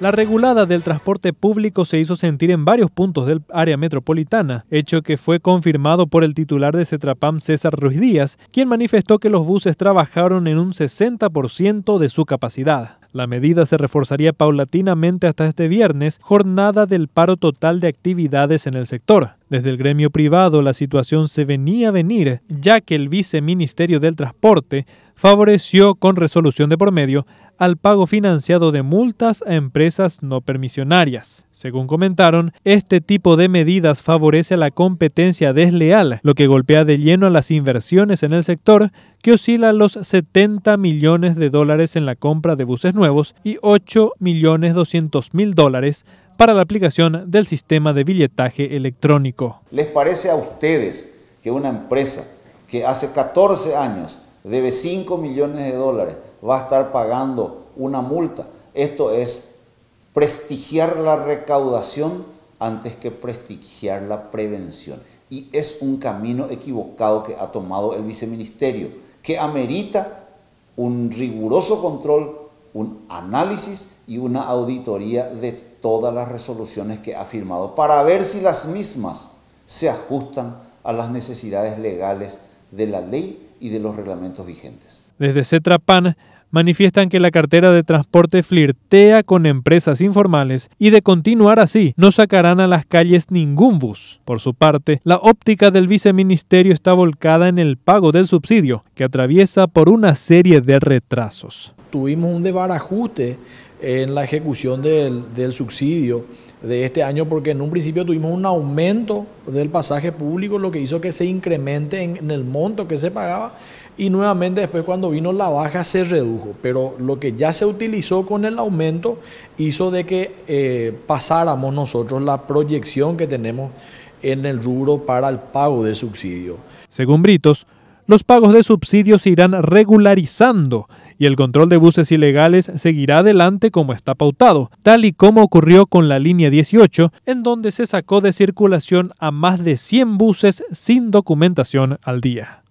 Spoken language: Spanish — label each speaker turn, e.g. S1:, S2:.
S1: La regulada del transporte público se hizo sentir en varios puntos del área metropolitana, hecho que fue confirmado por el titular de Cetrapam, César Ruiz Díaz, quien manifestó que los buses trabajaron en un 60% de su capacidad. La medida se reforzaría paulatinamente hasta este viernes, jornada del paro total de actividades en el sector. Desde el gremio privado la situación se venía a venir, ya que el viceministerio del Transporte favoreció con resolución de por medio al pago financiado de multas a empresas no permisionarias. Según comentaron, este tipo de medidas favorece la competencia desleal, lo que golpea de lleno a las inversiones en el sector, que oscila los 70 millones de dólares en la compra de buses nuevos y 8 millones 200 mil dólares para la aplicación del sistema de billetaje electrónico.
S2: ¿Les parece a ustedes que una empresa que hace 14 años debe 5 millones de dólares, va a estar pagando una multa. Esto es prestigiar la recaudación antes que prestigiar la prevención. Y es un camino equivocado que ha tomado el viceministerio, que amerita un riguroso control, un análisis y una auditoría de todas las resoluciones que ha firmado para ver si las mismas se ajustan a las necesidades legales de la ley y de los reglamentos vigentes.
S1: Desde CETRAPAN manifiestan que la cartera de transporte flirtea con empresas informales y de continuar así no sacarán a las calles ningún bus. Por su parte, la óptica del viceministerio está volcada en el pago del subsidio, que atraviesa por una serie de retrasos
S3: tuvimos un debarajuste en la ejecución del, subsidio de este año, porque en un principio tuvimos un aumento del pasaje público, lo que hizo que se incremente en, el monto que se pagaba, y nuevamente después cuando vino la baja se redujo, pero lo que ya se utilizó con el aumento hizo de que eh, pasáramos nosotros la proyección que tenemos en el rubro para el pago de subsidio.
S1: Según Britos, los pagos de subsidios se irán regularizando y el control de buses ilegales seguirá adelante como está pautado, tal y como ocurrió con la línea 18, en donde se sacó de circulación a más de 100 buses sin documentación al día.